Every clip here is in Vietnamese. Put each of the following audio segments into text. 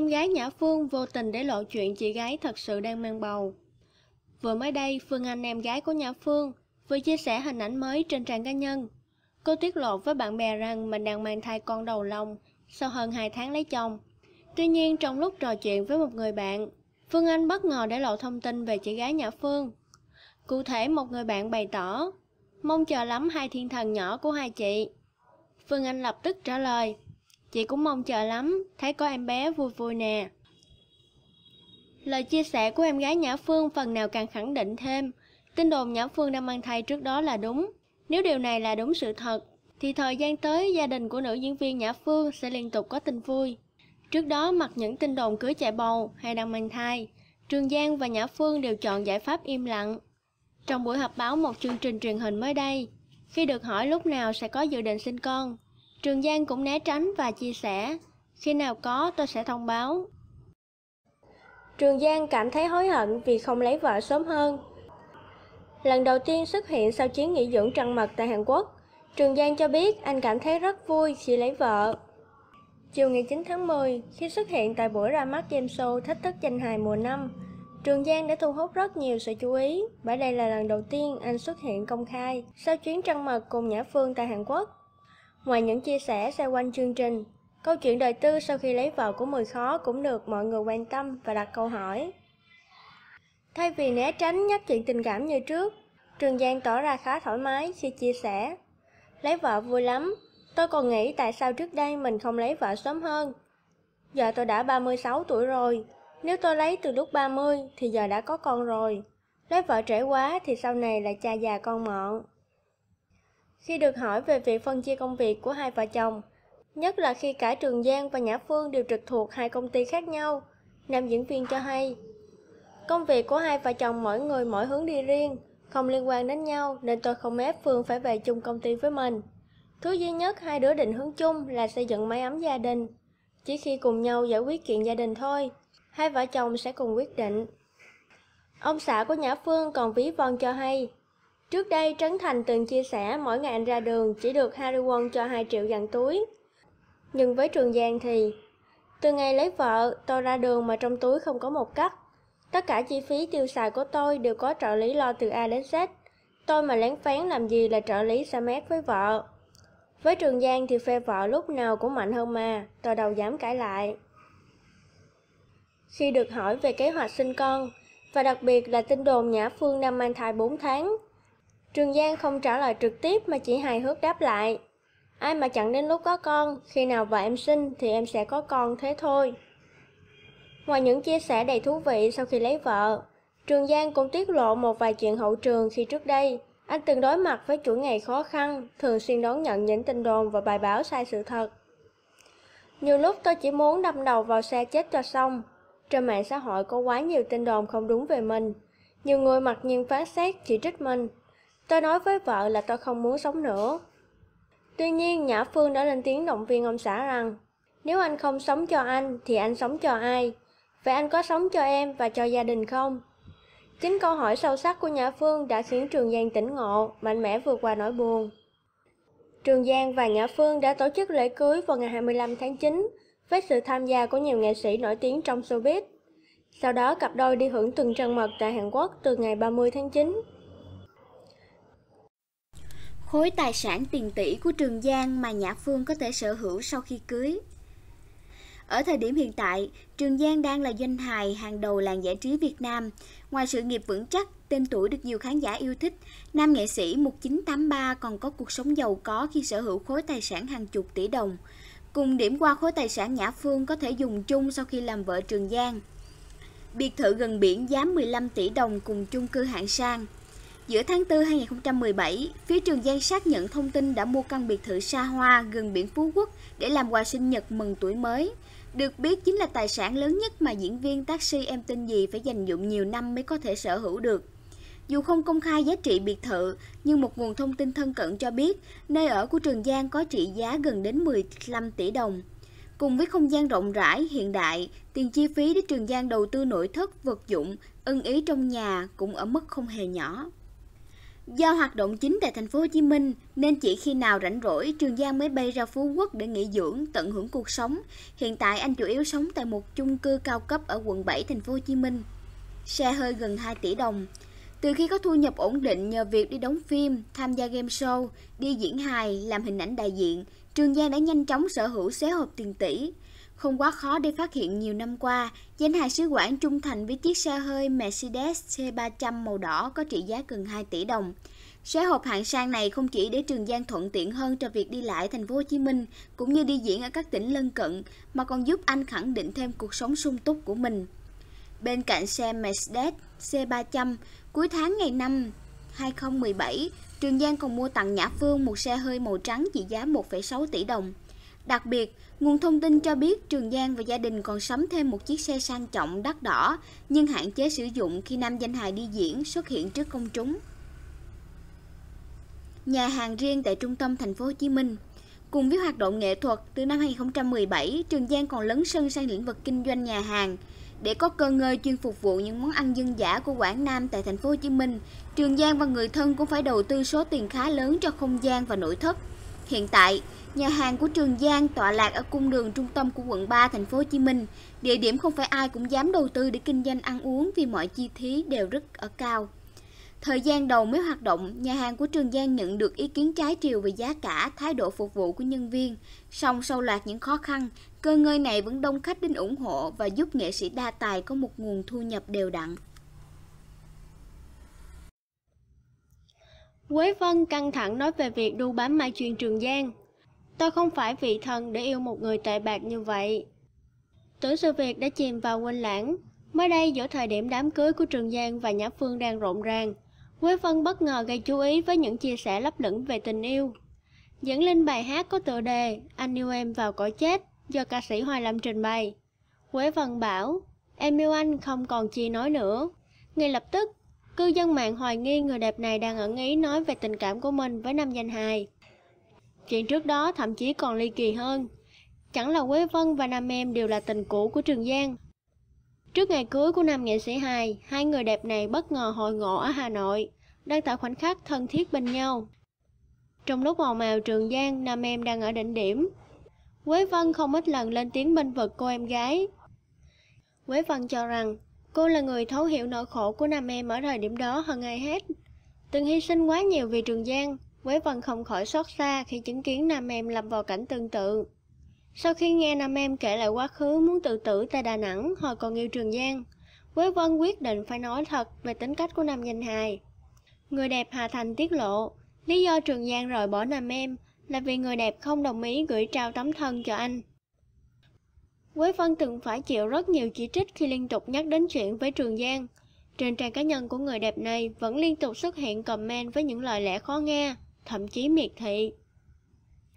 Em gái Nhã Phương vô tình để lộ chuyện chị gái thật sự đang mang bầu. Vừa mới đây, Phương Anh em gái của Nhã Phương vừa chia sẻ hình ảnh mới trên trang cá nhân. Cô tiết lộ với bạn bè rằng mình đang mang thai con đầu lòng sau hơn 2 tháng lấy chồng. Tuy nhiên, trong lúc trò chuyện với một người bạn, Phương Anh bất ngờ để lộ thông tin về chị gái Nhã Phương. Cụ thể, một người bạn bày tỏ, mong chờ lắm hai thiên thần nhỏ của hai chị. Phương Anh lập tức trả lời, Chị cũng mong chờ lắm, thấy có em bé vui vui nè. Lời chia sẻ của em gái Nhã Phương phần nào càng khẳng định thêm, tin đồn Nhã Phương đang mang thai trước đó là đúng. Nếu điều này là đúng sự thật, thì thời gian tới gia đình của nữ diễn viên Nhã Phương sẽ liên tục có tin vui. Trước đó mặc những tin đồn cưới chạy bầu hay đang mang thai, Trường Giang và Nhã Phương đều chọn giải pháp im lặng. Trong buổi họp báo một chương trình truyền hình mới đây, khi được hỏi lúc nào sẽ có dự định sinh con, Trường Giang cũng né tránh và chia sẻ, khi nào có tôi sẽ thông báo. Trường Giang cảm thấy hối hận vì không lấy vợ sớm hơn. Lần đầu tiên xuất hiện sau chuyến nghỉ dưỡng trăng mật tại Hàn Quốc, Trường Giang cho biết anh cảm thấy rất vui khi lấy vợ. Chiều ngày 9 tháng 10, khi xuất hiện tại buổi ra mắt game show Thách thức danh hài mùa năm, Trường Giang đã thu hút rất nhiều sự chú ý, bởi đây là lần đầu tiên anh xuất hiện công khai sau chuyến trăng mật cùng Nhã Phương tại Hàn Quốc. Ngoài những chia sẻ xoay quanh chương trình, câu chuyện đời tư sau khi lấy vợ của Mười Khó cũng được mọi người quan tâm và đặt câu hỏi. Thay vì né tránh nhắc chuyện tình cảm như trước, Trường Giang tỏ ra khá thoải mái khi chia sẻ. Lấy vợ vui lắm, tôi còn nghĩ tại sao trước đây mình không lấy vợ sớm hơn. Giờ tôi đã 36 tuổi rồi, nếu tôi lấy từ lúc 30 thì giờ đã có con rồi. Lấy vợ trễ quá thì sau này là cha già con mọn. Khi được hỏi về việc phân chia công việc của hai vợ chồng, nhất là khi cả Trường Giang và Nhã Phương đều trực thuộc hai công ty khác nhau, nam diễn viên cho hay. Công việc của hai vợ chồng mỗi người mỗi hướng đi riêng, không liên quan đến nhau nên tôi không ép Phương phải về chung công ty với mình. Thứ duy nhất hai đứa định hướng chung là xây dựng mái ấm gia đình. Chỉ khi cùng nhau giải quyết chuyện gia đình thôi, hai vợ chồng sẽ cùng quyết định. Ông xã của Nhã Phương còn ví von cho hay, Trước đây, Trấn Thành từng chia sẻ mỗi ngày anh ra đường chỉ được Harry Won cho 2 triệu dặn túi. Nhưng với Trường Giang thì, từ ngày lấy vợ, tôi ra đường mà trong túi không có một cắt. Tất cả chi phí tiêu xài của tôi đều có trợ lý lo từ A đến Z. Tôi mà lén phán làm gì là trợ lý xa mét với vợ. Với Trường Giang thì phe vợ lúc nào cũng mạnh hơn mà, tôi đâu dám cãi lại. Khi được hỏi về kế hoạch sinh con, và đặc biệt là tin đồn Nhã Phương đang mang thai 4 tháng, Trường Giang không trả lời trực tiếp mà chỉ hài hước đáp lại. Ai mà chẳng đến lúc có con, khi nào vợ em sinh thì em sẽ có con thế thôi. Ngoài những chia sẻ đầy thú vị sau khi lấy vợ, Trường Giang cũng tiết lộ một vài chuyện hậu trường khi trước đây. Anh từng đối mặt với chuỗi ngày khó khăn, thường xuyên đón nhận những tin đồn và bài báo sai sự thật. Nhiều lúc tôi chỉ muốn đâm đầu vào xe chết cho xong. Trên mạng xã hội có quá nhiều tin đồn không đúng về mình. Nhiều người mặc nhiên phán xét chỉ trích mình, Tôi nói với vợ là tôi không muốn sống nữa. Tuy nhiên, Nhã Phương đã lên tiếng động viên ông xã rằng, nếu anh không sống cho anh thì anh sống cho ai? Vậy anh có sống cho em và cho gia đình không? Chính câu hỏi sâu sắc của Nhã Phương đã khiến Trường Giang tỉnh ngộ, mạnh mẽ vượt qua nỗi buồn. Trường Giang và Nhã Phương đã tổ chức lễ cưới vào ngày 25 tháng 9 với sự tham gia của nhiều nghệ sĩ nổi tiếng trong showbiz. Sau đó cặp đôi đi hưởng tuần trăng mật tại Hàn Quốc từ ngày 30 tháng 9 khối tài sản tiền tỷ của Trường Giang mà Nhã Phương có thể sở hữu sau khi cưới. Ở thời điểm hiện tại, Trường Giang đang là doanh hài hàng đầu làng giải trí Việt Nam. Ngoài sự nghiệp vững chắc, tên tuổi được nhiều khán giả yêu thích, nam nghệ sĩ 1983 còn có cuộc sống giàu có khi sở hữu khối tài sản hàng chục tỷ đồng. Cùng điểm qua khối tài sản Nhã Phương có thể dùng chung sau khi làm vợ Trường Giang. Biệt thự gần biển giá 15 tỷ đồng cùng chung cư hạng sang. Giữa tháng 4 2017, phía Trường Giang xác nhận thông tin đã mua căn biệt thự xa hoa gần biển Phú Quốc để làm quà sinh nhật mừng tuổi mới. Được biết chính là tài sản lớn nhất mà diễn viên taxi em tin gì phải dành dụng nhiều năm mới có thể sở hữu được. Dù không công khai giá trị biệt thự, nhưng một nguồn thông tin thân cận cho biết nơi ở của Trường Giang có trị giá gần đến 15 tỷ đồng. Cùng với không gian rộng rãi, hiện đại, tiền chi phí để Trường Giang đầu tư nội thất, vật dụng, ưng ý trong nhà cũng ở mức không hề nhỏ. Do hoạt động chính tại thành phố Hồ Chí Minh nên chỉ khi nào rảnh rỗi Trường Giang mới bay ra Phú Quốc để nghỉ dưỡng, tận hưởng cuộc sống. Hiện tại anh chủ yếu sống tại một chung cư cao cấp ở quận 7 thành phố Hồ Chí Minh. Xe hơi gần 2 tỷ đồng. Từ khi có thu nhập ổn định nhờ việc đi đóng phim, tham gia game show, đi diễn hài, làm hình ảnh đại diện, Trường Giang đã nhanh chóng sở hữu xế hộp tiền tỷ. Không quá khó để phát hiện nhiều năm qua, danh hài sứ quản trung thành với chiếc xe hơi Mercedes C300 màu đỏ có trị giá gần 2 tỷ đồng. xe hộp hạng sang này không chỉ để Trường Giang thuận tiện hơn cho việc đi lại thành phố Hồ Chí Minh cũng như đi diễn ở các tỉnh lân cận mà còn giúp anh khẳng định thêm cuộc sống sung túc của mình. Bên cạnh xe Mercedes C300, cuối tháng ngày 5 2017, Trường Giang còn mua tặng Nhã Phương một xe hơi màu trắng trị giá 1,6 tỷ đồng. Đặc biệt, nguồn thông tin cho biết Trường Giang và gia đình còn sắm thêm một chiếc xe sang trọng đắt đỏ, nhưng hạn chế sử dụng khi nam danh hài đi diễn xuất hiện trước công chúng. Nhà hàng riêng tại trung tâm thành phố Hồ Chí Minh Cùng với hoạt động nghệ thuật, từ năm 2017, Trường Giang còn lấn sân sang lĩnh vực kinh doanh nhà hàng. Để có cơ ngơi chuyên phục vụ những món ăn dân giả của Quảng Nam tại thành phố Hồ Chí Minh, Trường Giang và người thân cũng phải đầu tư số tiền khá lớn cho không gian và nội thất. Hiện tại, nhà hàng của Trường Giang tọa lạc ở cung đường trung tâm của quận 3 thành phố Hồ Chí Minh. Địa điểm không phải ai cũng dám đầu tư để kinh doanh ăn uống vì mọi chi phí đều rất ở cao. Thời gian đầu mới hoạt động, nhà hàng của Trường Giang nhận được ý kiến trái chiều về giá cả, thái độ phục vụ của nhân viên. Song sau loạt những khó khăn, cơ ngơi này vẫn đông khách đến ủng hộ và giúp nghệ sĩ đa tài có một nguồn thu nhập đều đặn. Quế Vân căng thẳng nói về việc đu bám mai truyền Trường Giang. Tôi không phải vị thần để yêu một người tệ bạc như vậy. Tưởng sự việc đã chìm vào quên lãng. Mới đây giữa thời điểm đám cưới của Trường Giang và Nhã Phương đang rộn ràng, Quế Vân bất ngờ gây chú ý với những chia sẻ lấp lửng về tình yêu. Dẫn lên bài hát có tựa đề Anh yêu em vào cõi chết do ca sĩ Hoài Lâm trình bày. Quế Vân bảo, em yêu anh không còn chi nói nữa. Ngay lập tức, Cư dân mạng hoài nghi người đẹp này đang ẩn ý nói về tình cảm của mình với nam danh hài. Chuyện trước đó thậm chí còn ly kỳ hơn. Chẳng là Quế Vân và Nam Em đều là tình cũ của Trường Giang. Trước ngày cưới của nam nghệ sĩ hài, hai người đẹp này bất ngờ hội ngộ ở Hà Nội, đang tạo khoảnh khắc thân thiết bên nhau. Trong lúc màu màu Trường Giang, Nam Em đang ở đỉnh điểm. Quế Vân không ít lần lên tiếng bên vực cô em gái. Quế Vân cho rằng Cô là người thấu hiểu nỗi khổ của Nam Em ở thời điểm đó hơn ai hết. Từng hy sinh quá nhiều vì Trường Giang, Quế Vân không khỏi xót xa khi chứng kiến Nam Em lâm vào cảnh tương tự. Sau khi nghe Nam Em kể lại quá khứ muốn tự tử tại Đà Nẵng hồi còn yêu Trường Giang, Quế Vân quyết định phải nói thật về tính cách của Nam Danh Hài. Người đẹp Hà Thành tiết lộ, lý do Trường Giang rời bỏ Nam Em là vì người đẹp không đồng ý gửi trao tấm thân cho anh. Quế Vân từng phải chịu rất nhiều chỉ trích khi liên tục nhắc đến chuyện với Trường Giang. Trên trang cá nhân của người đẹp này vẫn liên tục xuất hiện comment với những lời lẽ khó nghe, thậm chí miệt thị.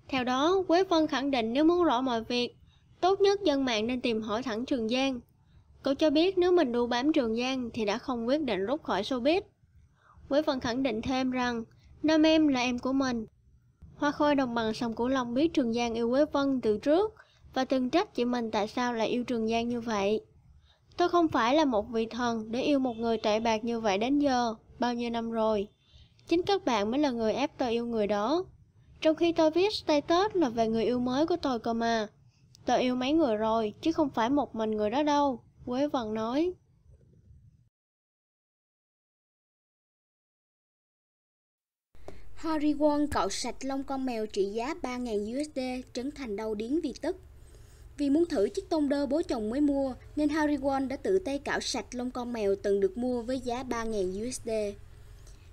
Theo đó, Quế Vân khẳng định nếu muốn rõ mọi việc, tốt nhất dân mạng nên tìm hỏi thẳng Trường Giang. Cô cho biết nếu mình đu bám Trường Giang thì đã không quyết định rút khỏi showbiz. Quế Vân khẳng định thêm rằng, nam em là em của mình. Hoa Khôi đồng bằng sông Cửu Long biết Trường Giang yêu Quế Vân từ trước, và từng trách chị mình tại sao lại yêu Trường Giang như vậy. Tôi không phải là một vị thần để yêu một người tệ bạc như vậy đến giờ, bao nhiêu năm rồi. Chính các bạn mới là người ép tôi yêu người đó. Trong khi tôi viết status là về người yêu mới của tôi cơ mà. Tôi yêu mấy người rồi, chứ không phải một mình người đó đâu, Quế Vân nói. Harry Won cạo sạch lông con mèo trị giá 3.000 USD trấn thành đầu điến vì tức. Vì muốn thử chiếc tông đơ bố chồng mới mua, nên Harry Won đã tự tay cạo sạch lông con mèo từng được mua với giá 3.000 USD.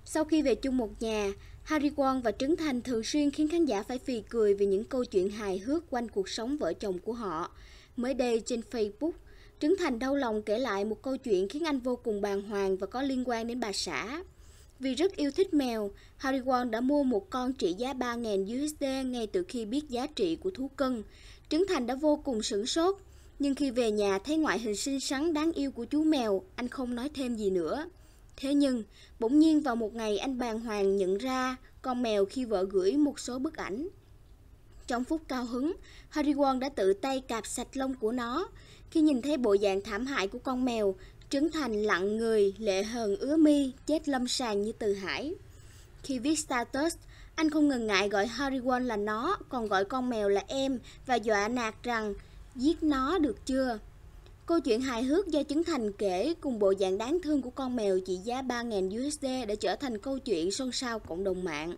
Sau khi về chung một nhà, Harry Won và Trấn Thành thường xuyên khiến khán giả phải phì cười vì những câu chuyện hài hước quanh cuộc sống vợ chồng của họ. Mới đây trên Facebook, Trấn Thành đau lòng kể lại một câu chuyện khiến anh vô cùng bàng hoàng và có liên quan đến bà xã. Vì rất yêu thích mèo, Harry Won đã mua một con trị giá 3.000 USD ngay từ khi biết giá trị của thú cưng. Trấn Thành đã vô cùng sửng sốt, nhưng khi về nhà thấy ngoại hình xinh xắn đáng yêu của chú mèo, anh không nói thêm gì nữa. Thế nhưng, bỗng nhiên vào một ngày anh bàng hoàng nhận ra con mèo khi vợ gửi một số bức ảnh. Trong phút cao hứng, Harry Won đã tự tay cạp sạch lông của nó. Khi nhìn thấy bộ dạng thảm hại của con mèo, Trấn Thành lặng người, lệ hờn ứa mi, chết lâm sàng như từ hải. Khi viết status, anh không ngần ngại gọi Harry Won là nó, còn gọi con mèo là em và dọa nạt rằng giết nó được chưa? Câu chuyện hài hước do Trấn Thành kể cùng bộ dạng đáng thương của con mèo trị giá 3.000 USD đã trở thành câu chuyện xôn xao cộng đồng mạng.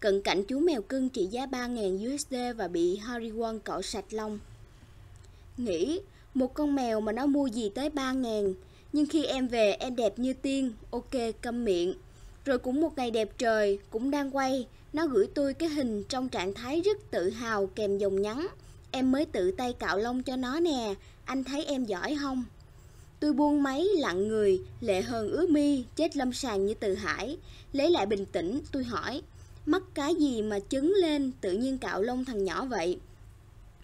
Cận cảnh chú mèo cưng trị giá 3.000 USD và bị Harry Won cạo sạch lông. Nghĩ, một con mèo mà nó mua gì tới 3.000, nhưng khi em về em đẹp như tiên, ok câm miệng. Rồi cũng một ngày đẹp trời, cũng đang quay, nó gửi tôi cái hình trong trạng thái rất tự hào kèm dòng nhắn. Em mới tự tay cạo lông cho nó nè, anh thấy em giỏi không? Tôi buông máy, lặng người, lệ hờn ứa mi, chết lâm sàng như từ hải. Lấy lại bình tĩnh, tôi hỏi, mắc cái gì mà chứng lên tự nhiên cạo lông thằng nhỏ vậy?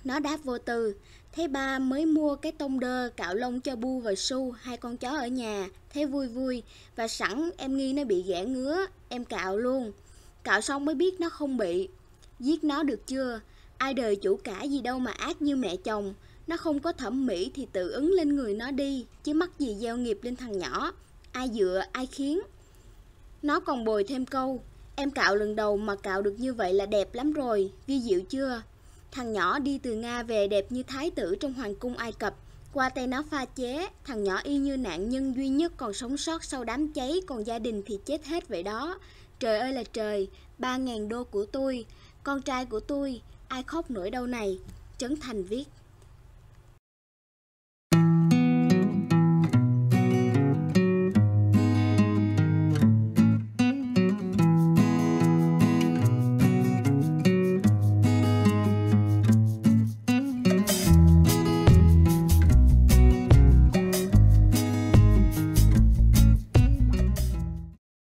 Nó đáp vô tư Thế ba mới mua cái tông đơ cạo lông cho Bu và Su Hai con chó ở nhà Thế vui vui Và sẵn em nghi nó bị ghẻ ngứa Em cạo luôn Cạo xong mới biết nó không bị Giết nó được chưa Ai đời chủ cả gì đâu mà ác như mẹ chồng Nó không có thẩm mỹ thì tự ứng lên người nó đi Chứ mắc gì gieo nghiệp lên thằng nhỏ Ai dựa ai khiến Nó còn bồi thêm câu Em cạo lần đầu mà cạo được như vậy là đẹp lắm rồi, vi diệu chưa? Thằng nhỏ đi từ Nga về đẹp như thái tử trong hoàng cung Ai Cập. Qua tay nó pha chế, thằng nhỏ y như nạn nhân duy nhất còn sống sót sau đám cháy, còn gia đình thì chết hết vậy đó. Trời ơi là trời, ba ngàn đô của tôi, con trai của tôi, ai khóc nổi đâu này. Trấn Thành viết.